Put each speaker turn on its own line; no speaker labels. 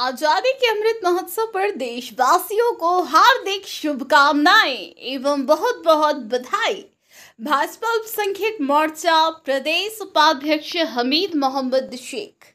आजादी के अमृत महोत्सव पर देशवासियों को हार्दिक शुभकामनाएं एवं बहुत बहुत बधाई भाजपा अल्पसंख्यक मोर्चा प्रदेश उपाध्यक्ष हमीद मोहम्मद शेख